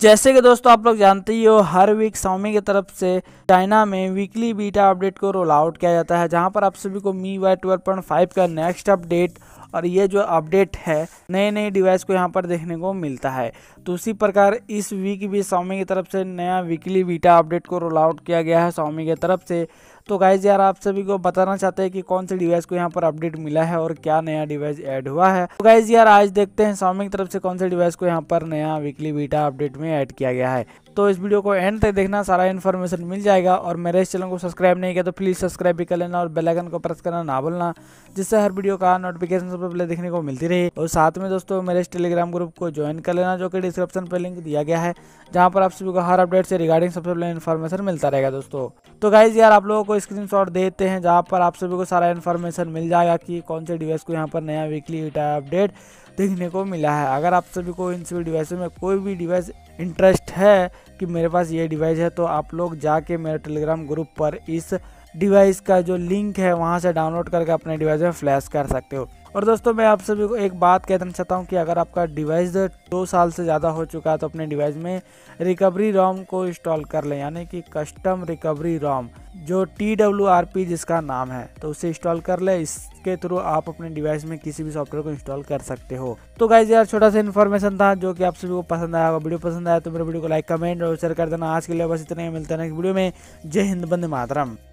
जैसे कि दोस्तों आप लोग जानते ही हो हर वीक स्वामी की तरफ से चाइना में वीकली बीटा अपडेट को रोल आउट किया जाता है जहां पर आप सभी को मी वाई ट्वेल्व का नेक्स्ट अपडेट और ये जो अपडेट है नए नए डिवाइस को यहाँ पर देखने को मिलता है तो उसी प्रकार इस वीक भी स्वामी की तरफ से नया वीकली बीटा अपडेट को रोल आउट किया गया है स्वामी की तरफ से तो गाइज़ यार आप सभी को बताना चाहते हैं कि कौन से डिवाइस को यहाँ पर अपडेट मिला है और क्या नया डिवाइस ऐड हुआ है तो गाइज़ यार आज देखते हैं स्वामी की तरफ से कौन से डिवाइस को यहाँ पर नया वीकली बीटा अपडेट में ऐड किया गया है तो इस वीडियो को एंड तक देखना सारा इन्फॉर्मेशन मिल जाएगा और मेरे इस चैनल को सब्सक्राइब नहीं किया तो प्लीज़ सब्सक्राइब भी कर लेना और बेल आइकन को प्रेस करना ना भूलना जिससे हर वीडियो का नोटिफिकेशन सबसे पहले देखने को मिलती रही और साथ में दोस्तों मेरे इस टेलीग्राम ग्रुप को ज्वाइन कर लेना जो कि डिस्क्रिप्शन पर लिंक दिया गया है जहाँ पर आप सभी को हर अपडेट से रिगार्डिंग सबसे पहले इन्फॉर्मेशन मिलता रहेगा दोस्तों तो गाइज़ यार आप लोगों को स्क्रीनशॉट देते हैं जहाँ पर आप सभी को सारा इन्फॉर्मेशन मिल जाएगा कि कौन से डिवाइस को यहाँ पर नया वीकली अपडेट देखने को मिला है अगर आप सभी को इन सभी डिवाइसों में कोई भी डिवाइस इंटरेस्ट है कि मेरे पास ये डिवाइस है तो आप लोग जाके मेरे टेलीग्राम ग्रुप पर इस डिवाइस का जो लिंक है वहाँ से डाउनलोड करके अपने डिवाइस में फ्लैश कर सकते हो और दोस्तों मैं आप सभी को एक बात कह देना चाहता हूँ कि अगर आपका डिवाइस दो साल से ज़्यादा हो चुका है तो अपने डिवाइस में रिकवरी रोम को इंस्टॉल कर लें यानी कि कस्टम रिकवरी रोम जो टी डब्ल्यू आर पी जिसका नाम है तो उसे इंस्टॉल कर लें इसके थ्रू आप अपने डिवाइस में किसी भी सॉफ्टवेयर को इंस्टॉल कर सकते हो तो गाइज यार छोटा सा इन्फॉर्मेशन था जो कि आप सभी को पसंद आया होगा वीडियो पसंद आया तो मेरे वीडियो को लाइक कमेंट और शेयर कर देना आज के लिए बस इतना ही मिलता है नेक्स्ट वीडियो में जय हिंद बंद मातरम